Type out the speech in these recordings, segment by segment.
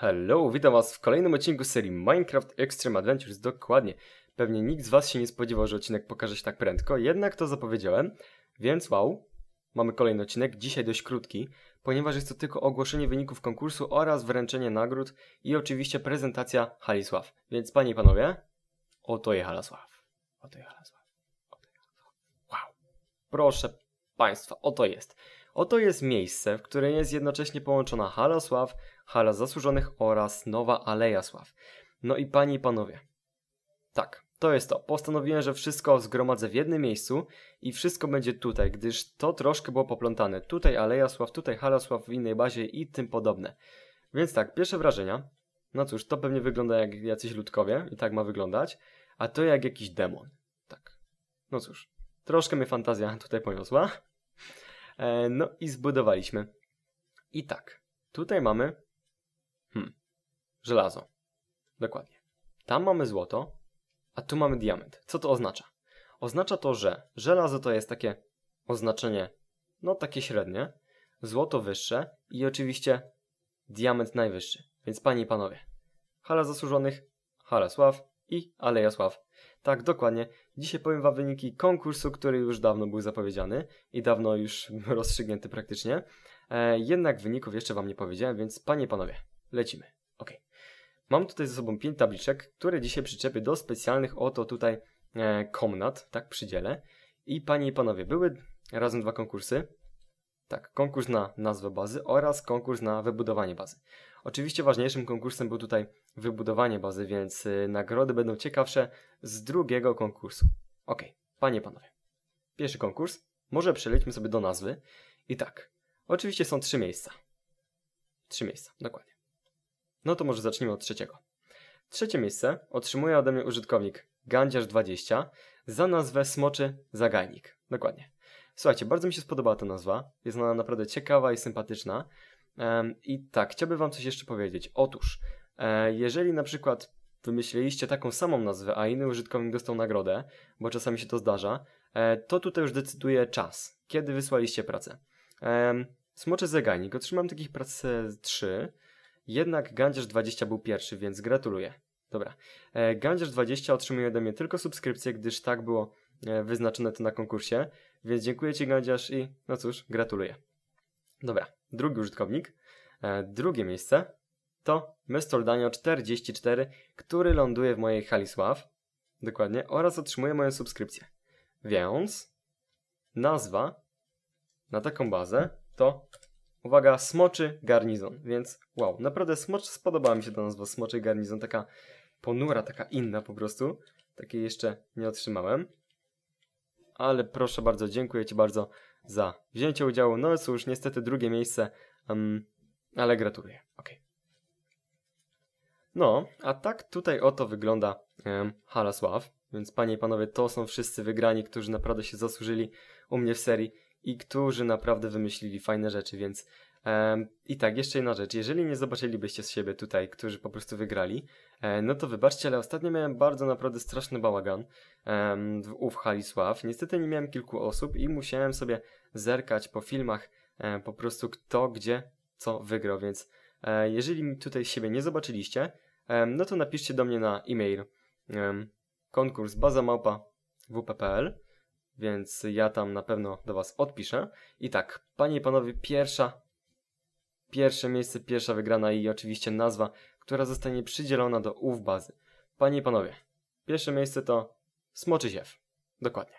Hello, witam was w kolejnym odcinku serii Minecraft Extreme Adventures, dokładnie. Pewnie nikt z was się nie spodziewał, że odcinek pokaże się tak prędko, jednak to zapowiedziałem, więc wow, mamy kolejny odcinek, dzisiaj dość krótki, ponieważ jest to tylko ogłoszenie wyników konkursu oraz wręczenie nagród i oczywiście prezentacja Halisław. Więc panie i panowie, oto je Halasław. Oto je Halasław. Oto je Halasław. Wow. Proszę państwa, oto jest. Oto jest miejsce, w którym jest jednocześnie połączona Sław, Hala Zasłużonych oraz Nowa Aleja Sław. No i panie i panowie, tak, to jest to. Postanowiłem, że wszystko zgromadzę w jednym miejscu i wszystko będzie tutaj, gdyż to troszkę było poplątane. Tutaj Aleja Sław, tutaj sław, w innej bazie i tym podobne. Więc tak, pierwsze wrażenia. No cóż, to pewnie wygląda jak jacyś ludkowie i tak ma wyglądać, a to jak jakiś demon. Tak. No cóż, troszkę mnie fantazja tutaj poniosła. E, no i zbudowaliśmy. I tak, tutaj mamy hmm, żelazo. Dokładnie. Tam mamy złoto, a tu mamy diament. Co to oznacza? Oznacza to, że żelazo to jest takie oznaczenie, no takie średnie, złoto wyższe i oczywiście diament najwyższy. Więc panie i panowie, hala zasłużonych, hala sław, i Aleja Sław. Tak, dokładnie. Dzisiaj powiem Wam wyniki konkursu, który już dawno był zapowiedziany i dawno już rozstrzygnięty praktycznie. E, jednak wyników jeszcze Wam nie powiedziałem, więc panie i panowie, lecimy. Ok. Mam tutaj ze sobą pięć tabliczek, które dzisiaj przyczepię do specjalnych oto tutaj e, komnat, tak przydzielę. I panie i panowie, były razem dwa konkursy. Tak, konkurs na nazwę bazy oraz konkurs na wybudowanie bazy. Oczywiście ważniejszym konkursem był tutaj wybudowanie bazy, więc y, nagrody będą ciekawsze z drugiego konkursu. Ok, panie panowie. Pierwszy konkurs, może przelećmy sobie do nazwy. I tak, oczywiście są trzy miejsca. Trzy miejsca, dokładnie. No to może zacznijmy od trzeciego. Trzecie miejsce otrzymuje ode mnie użytkownik Gandziarz20 za nazwę Smoczy Zagajnik. Dokładnie. Słuchajcie, bardzo mi się spodobała ta nazwa. Jest ona naprawdę ciekawa i sympatyczna. I tak, chciałbym Wam coś jeszcze powiedzieć. Otóż, e, jeżeli na przykład wymyśliliście taką samą nazwę, a inny użytkownik dostał nagrodę, bo czasami się to zdarza, e, to tutaj już decyduje czas, kiedy wysłaliście pracę. Smoczy zegajnik. Otrzymam takich prac 3, e, jednak Gandziarz 20 był pierwszy, więc gratuluję. Dobra. Gandziarz 20 otrzymuje ode mnie tylko subskrypcję, gdyż tak było wyznaczone to na konkursie, więc dziękuję Ci Gandziarz i no cóż, gratuluję. Dobra, drugi użytkownik, e, drugie miejsce to Mestoldanio 44, który ląduje w mojej hali sław, dokładnie, oraz otrzymuje moją subskrypcję. Więc nazwa na taką bazę to, uwaga, Smoczy Garnizon, więc wow, naprawdę Smoczy spodobała mi się ta nazwa Smoczy Garnizon, taka ponura, taka inna po prostu, takiej jeszcze nie otrzymałem ale proszę bardzo, dziękuję Ci bardzo za wzięcie udziału. No cóż, niestety drugie miejsce, um, ale gratuluję. No, a tak tutaj oto wygląda um, Harasław. Więc panie i panowie, to są wszyscy wygrani, którzy naprawdę się zasłużyli u mnie w serii i którzy naprawdę wymyślili fajne rzeczy, więc i tak, jeszcze jedna rzecz. Jeżeli nie zobaczylibyście z siebie tutaj, którzy po prostu wygrali, e, no to wybaczcie, ale ostatnio miałem bardzo naprawdę straszny bałagan w UF Halisław. Niestety nie miałem kilku osób i musiałem sobie zerkać po filmach e, po prostu kto, gdzie, co wygrał, więc e, jeżeli mi tutaj siebie nie zobaczyliście, no to napiszcie do mnie na e-mail konkurs małpa wp.pl więc ja tam na pewno do Was odpiszę. I tak, panie i panowie, pierwsza Pierwsze miejsce, pierwsza wygrana i oczywiście nazwa, która zostanie przydzielona do ów bazy. Panie i panowie, pierwsze miejsce to Smoczy Ziew. Dokładnie.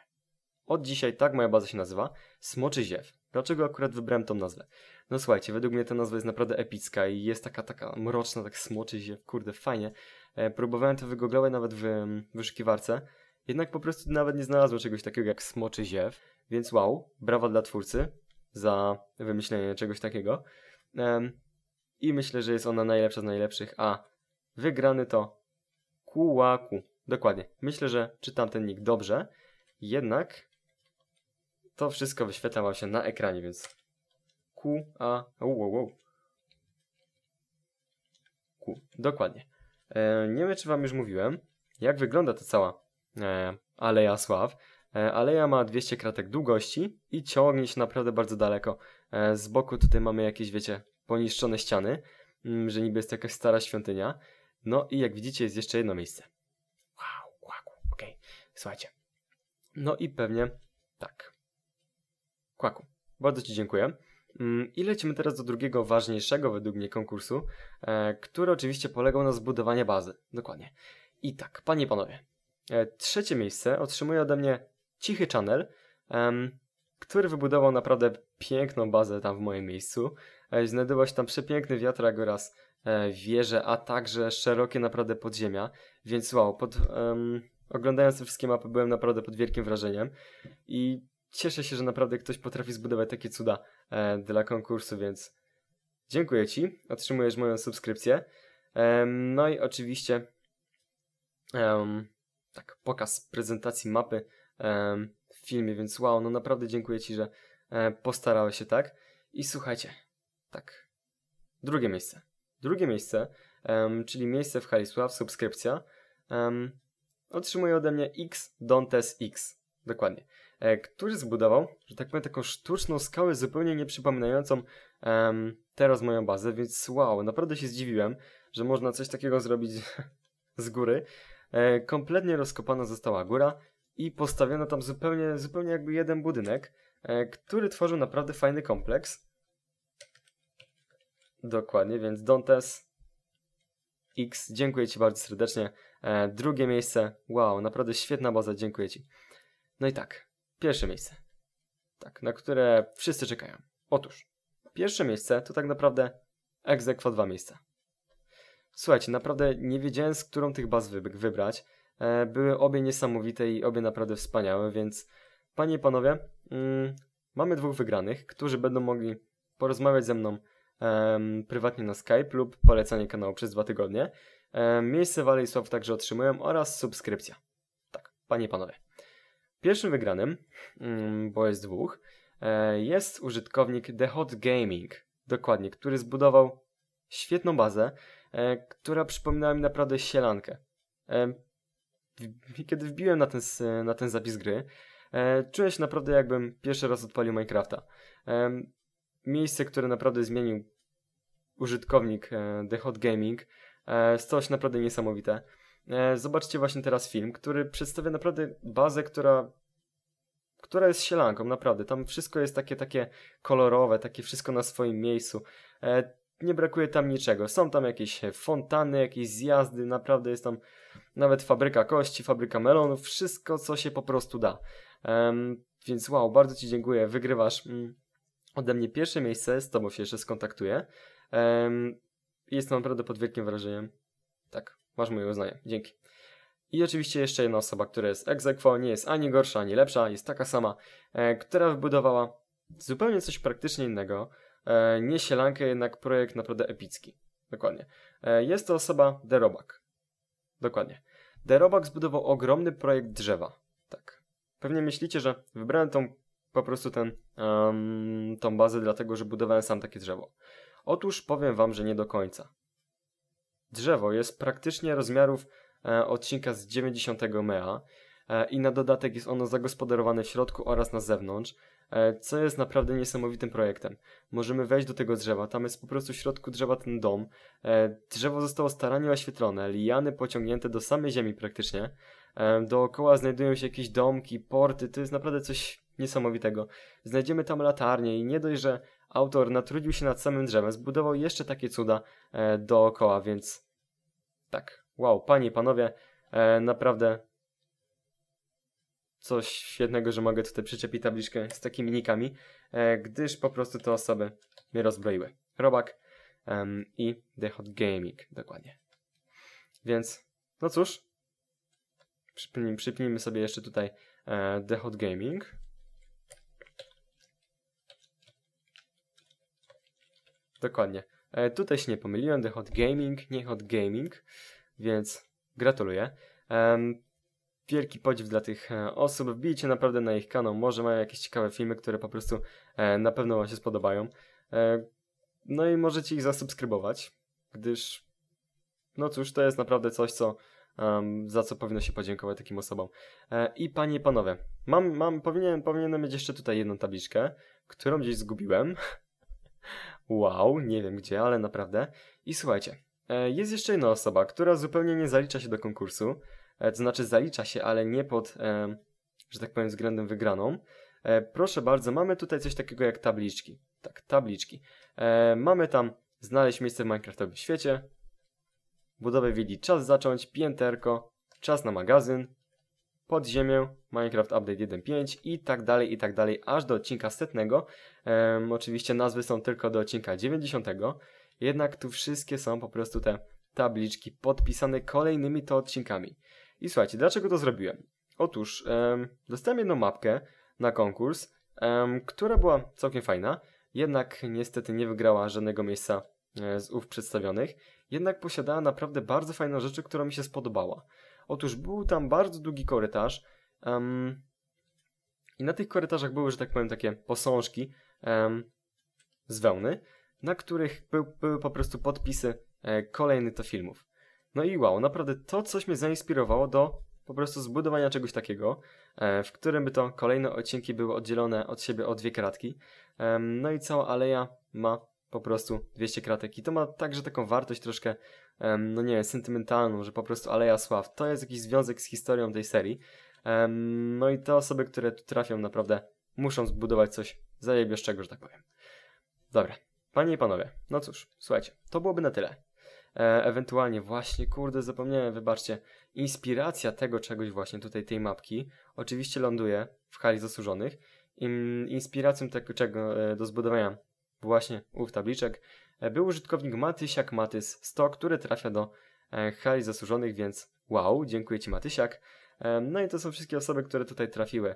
Od dzisiaj tak moja baza się nazywa, Smoczy Ziew. Dlaczego akurat wybrałem tą nazwę? No słuchajcie, według mnie ta nazwa jest naprawdę epicka i jest taka taka mroczna, tak smoczy ziew, kurde, fajnie. E, próbowałem to wygooglować nawet w um, wyszukiwarce, jednak po prostu nawet nie znalazłem czegoś takiego jak smoczy ziew, więc wow, brawa dla twórcy za wymyślenie czegoś takiego. I myślę, że jest ona najlepsza z najlepszych, a wygrany to Kułaku. Dokładnie. Myślę, że czytam ten nick dobrze, jednak to wszystko wyświetla się na ekranie, więc Q, A, wow, wow. dokładnie. E, nie wiem, czy wam już mówiłem, jak wygląda ta cała e, Aleja Sław. E, aleja ma 200 kratek długości i ciągnie się naprawdę bardzo daleko. E, z boku tutaj mamy jakieś, wiecie, poniszczone ściany, mm, że niby jest jakaś stara świątynia. No i jak widzicie, jest jeszcze jedno miejsce. Wow, kłaku, okej, okay. słuchajcie. No i pewnie tak. Kłaku, bardzo Ci dziękuję. Mm, I lecimy teraz do drugiego, ważniejszego według mnie konkursu, e, który oczywiście polegał na zbudowaniu bazy. Dokładnie. I tak, panie i panowie, e, trzecie miejsce otrzymuje ode mnie Cichy Channel, który wybudował naprawdę piękną bazę tam w moim miejscu. E, znajdował się tam przepiękny wiatrak oraz e, wieże, a także szerokie naprawdę podziemia, więc wow, pod, um, oglądając te wszystkie mapy byłem naprawdę pod wielkim wrażeniem i cieszę się, że naprawdę ktoś potrafi zbudować takie cuda e, dla konkursu, więc dziękuję Ci, otrzymujesz moją subskrypcję. E, no i oczywiście um, tak, pokaz prezentacji mapy um, w filmie, więc wow, no naprawdę dziękuję Ci, że E, postarały się, tak? I słuchajcie, tak. Drugie miejsce. Drugie miejsce, um, czyli miejsce w Halisław, subskrypcja, um, otrzymuje ode mnie X Dontes X. Dokładnie. E, który zbudował, że tak powiem, taką sztuczną skałę zupełnie nie um, teraz moją bazę, więc wow, naprawdę się zdziwiłem, że można coś takiego zrobić z góry. E, kompletnie rozkopana została góra, i postawiono tam zupełnie, zupełnie jakby jeden budynek, e, który tworzył naprawdę fajny kompleks. Dokładnie, więc Dontes X, dziękuję Ci bardzo serdecznie. E, drugie miejsce, wow, naprawdę świetna baza, dziękuję Ci. No i tak, pierwsze miejsce, tak, na które wszyscy czekają. Otóż, pierwsze miejsce to tak naprawdę egzekwa dwa miejsca. Słuchajcie, naprawdę nie wiedziałem, z którą tych baz wybrać. E, były obie niesamowite i obie naprawdę wspaniałe, więc panie i panowie, mm, mamy dwóch wygranych, którzy będą mogli porozmawiać ze mną prywatnie na Skype lub polecanie kanału przez dwa tygodnie. E, miejsce Walej słów także otrzymują oraz subskrypcja. Tak, panie i panowie. Pierwszym wygranym, mm, bo jest dwóch, e, jest użytkownik The Hot Gaming, dokładnie, który zbudował świetną bazę, która przypominała mi naprawdę sielankę kiedy wbiłem na ten, na ten zapis gry, e, się naprawdę jakbym pierwszy raz odpalił Minecrafta. E, miejsce, które naprawdę zmienił użytkownik e, The Hot Gaming, e, coś naprawdę niesamowite. E, zobaczcie właśnie teraz film, który przedstawia naprawdę bazę, która która jest sielanką, naprawdę. Tam wszystko jest takie, takie kolorowe, takie wszystko na swoim miejscu. E, nie brakuje tam niczego. Są tam jakieś fontany, jakieś zjazdy, naprawdę jest tam nawet fabryka kości, fabryka melonów, wszystko co się po prostu da. Um, więc wow, bardzo Ci dziękuję, wygrywasz mm, ode mnie pierwsze miejsce, z Tobą się jeszcze skontaktuję. Um, jestem naprawdę pod wielkim wrażeniem. Tak, masz moje uznanie, dzięki. I oczywiście jeszcze jedna osoba, która jest ex aequo, nie jest ani gorsza, ani lepsza, jest taka sama, e, która wybudowała zupełnie coś praktycznie innego, e, nie sielankę, jednak projekt naprawdę epicki. Dokładnie. E, jest to osoba Derobak. Dokładnie. Derobak zbudował ogromny projekt drzewa. Tak. Pewnie myślicie, że wybrałem tą, po prostu ten, um, tą bazę dlatego, że budowałem sam takie drzewo. Otóż powiem wam, że nie do końca. Drzewo jest praktycznie rozmiarów e, odcinka z 90 mea E, i na dodatek jest ono zagospodarowane w środku oraz na zewnątrz, e, co jest naprawdę niesamowitym projektem. Możemy wejść do tego drzewa, tam jest po prostu w środku drzewa ten dom. E, drzewo zostało starannie oświetlone, liany pociągnięte do samej ziemi praktycznie. Dookoła znajdują się jakieś domki, porty, to jest naprawdę coś niesamowitego. Znajdziemy tam latarnie i nie dość, że autor natrudził się nad samym drzewem, zbudował jeszcze takie cuda dookoła, więc tak, wow, panie i panowie, naprawdę coś świetnego, że mogę tutaj przyczepić tabliczkę z takimi nikami, e, gdyż po prostu te osoby mnie rozbroiły. Robak um, i The Hot Gaming, dokładnie. Więc, no cóż, przypnij, przypnijmy sobie jeszcze tutaj e, The Hot Gaming. Dokładnie. E, tutaj się nie pomyliłem, The Hot Gaming, nie Hot Gaming, więc gratuluję. Um, wielki podziw dla tych e, osób. Wbijcie naprawdę na ich kanał. Może mają jakieś ciekawe filmy, które po prostu e, na pewno Wam się spodobają. E, no i możecie ich zasubskrybować, gdyż no cóż, to jest naprawdę coś, co za co powinno się podziękować takim osobom. I panie i panowie, mam, mam, powinienem, powinienem mieć jeszcze tutaj jedną tabliczkę, którą gdzieś zgubiłem. wow, nie wiem gdzie, ale naprawdę. I słuchajcie, jest jeszcze jedna osoba, która zupełnie nie zalicza się do konkursu. E, to znaczy zalicza się, ale nie pod, e, że tak powiem, względem wygraną. E, proszę bardzo, mamy tutaj coś takiego jak tabliczki. Tak, tabliczki. Mamy tam znaleźć miejsce w Minecraftowym świecie, budowę willi czas zacząć, pięterko, czas na magazyn, podziemię, Minecraft Update 1.5 i tak dalej, i tak dalej, aż do odcinka setnego. Um, oczywiście nazwy są tylko do odcinka 90. Jednak tu wszystkie są po prostu te tabliczki podpisane kolejnymi to odcinkami. I słuchajcie, dlaczego to zrobiłem? Otóż um, dostałem jedną mapkę na konkurs, um, która była całkiem fajna, jednak niestety nie wygrała żadnego miejsca e, z ów przedstawionych, jednak posiadała naprawdę bardzo fajną rzeczy, która mi się spodobała. Otóż był tam bardzo długi korytarz um, i na tych korytarzach były, że tak powiem, takie posążki um, z wełny, na których by, były po prostu podpisy e, kolejnych to filmów. No i wow, naprawdę to coś mnie zainspirowało do po prostu zbudowania czegoś takiego, e, w którym by to kolejne odcinki były oddzielone od siebie o dwie kratki. No i cała aleja ma po prostu 200 kratek i to ma także taką wartość troszkę, no nie wiem, sentymentalną, że po prostu Aleja Sław to jest jakiś związek z historią tej serii. No i te osoby, które tu trafią naprawdę muszą zbudować coś zajebieszczego, że tak powiem. Dobra, panie i panowie, no cóż, słuchajcie, to byłoby na tyle e, ewentualnie właśnie, kurde, zapomniałem, wybaczcie, inspiracja tego czegoś właśnie tutaj, tej mapki, oczywiście ląduje w hali zasłużonych. Inspiracją tego czego e, do zbudowania właśnie ów tabliczek e, był użytkownik Matysiak Matys 100, który trafia do e, hali zasłużonych, więc wow, dziękuję Ci Matysiak. E, no i to są wszystkie osoby, które tutaj trafiły.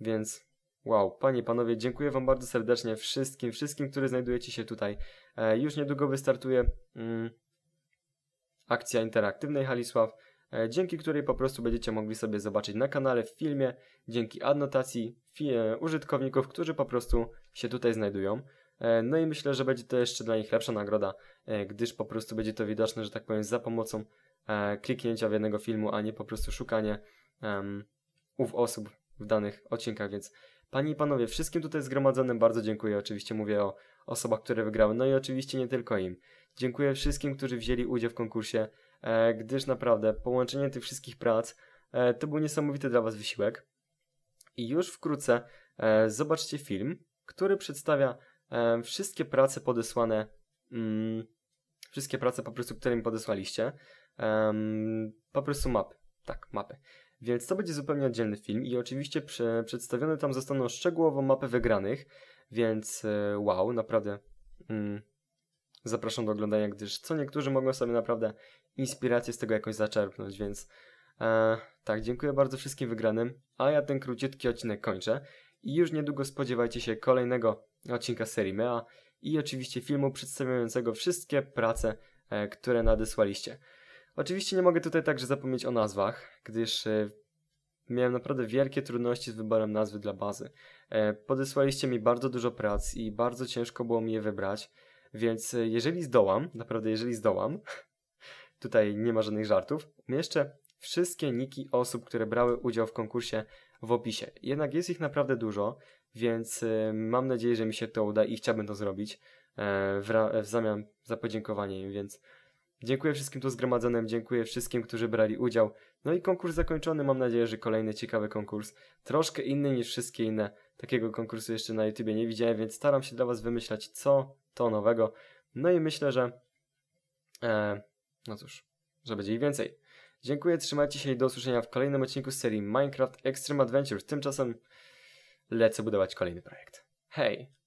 Więc Wow, panie panowie, dziękuję wam bardzo serdecznie wszystkim, wszystkim, którzy znajdujecie się tutaj. E, już niedługo wystartuje mm, akcja interaktywnej Halisław, e, dzięki której po prostu będziecie mogli sobie zobaczyć na kanale w filmie, dzięki adnotacji e, użytkowników, którzy po prostu się tutaj znajdują. E, no i myślę, że będzie to jeszcze dla nich lepsza nagroda, gdyż po prostu będzie to widoczne, że tak powiem, za pomocą kliknięcia w jednego filmu, a nie po prostu szukanie um, ów osób w danych odcinkach, więc Panie i panowie, wszystkim tutaj zgromadzonym bardzo dziękuję. Oczywiście mówię o osobach, które wygrały, no i oczywiście nie tylko im. Dziękuję wszystkim, którzy wzięli udział w konkursie, e, gdyż naprawdę połączenie tych wszystkich prac e, to był niesamowity dla Was wysiłek. I już wkrótce e, zobaczcie film, który przedstawia wszystkie prace podesłane, mm, wszystkie prace po prostu, które mi podesłaliście, po prostu mapy, tak, mapy. Więc to będzie zupełnie oddzielny film i oczywiście przedstawione tam zostaną szczegółowo mapy wygranych, więc wow, naprawdę mm, zapraszam do oglądania, gdyż co niektórzy mogą sobie naprawdę inspirację z tego jakoś zaczerpnąć, więc e, tak, dziękuję bardzo wszystkim wygranym, a ja ten króciutki odcinek kończę i już niedługo spodziewajcie się kolejnego odcinka serii MEA i oczywiście filmu przedstawiającego wszystkie prace, e, które nadesłaliście. Oczywiście nie mogę tutaj także zapomnieć o nazwach, gdyż e, miałem naprawdę wielkie trudności z wyborem nazwy dla bazy. E, podesłaliście mi bardzo dużo prac i bardzo ciężko było mi je wybrać. Więc y, jeżeli zdołam, naprawdę jeżeli zdołam, tutaj nie ma żadnych żartów, umieszczę wszystkie niki osób, które brały udział w konkursie w opisie. Jednak jest ich naprawdę dużo, więc y, mam nadzieję, że mi się to uda i chciałbym to zrobić e, w, w zamian za podziękowanie im, więc Dziękuję wszystkim tu zgromadzonym, dziękuję wszystkim, którzy brali udział. No i konkurs zakończony, mam nadzieję, że kolejny ciekawy konkurs. Troszkę inny niż wszystkie inne. Takiego konkursu jeszcze na YouTubie nie widziałem, więc staram się dla Was wymyślać co to nowego. No i myślę, że... E, no cóż, że będzie ich więcej. Dziękuję, trzymajcie się i do usłyszenia w kolejnym odcinku z serii Minecraft Extreme Adventures. Tymczasem lecę budować kolejny projekt. Hej!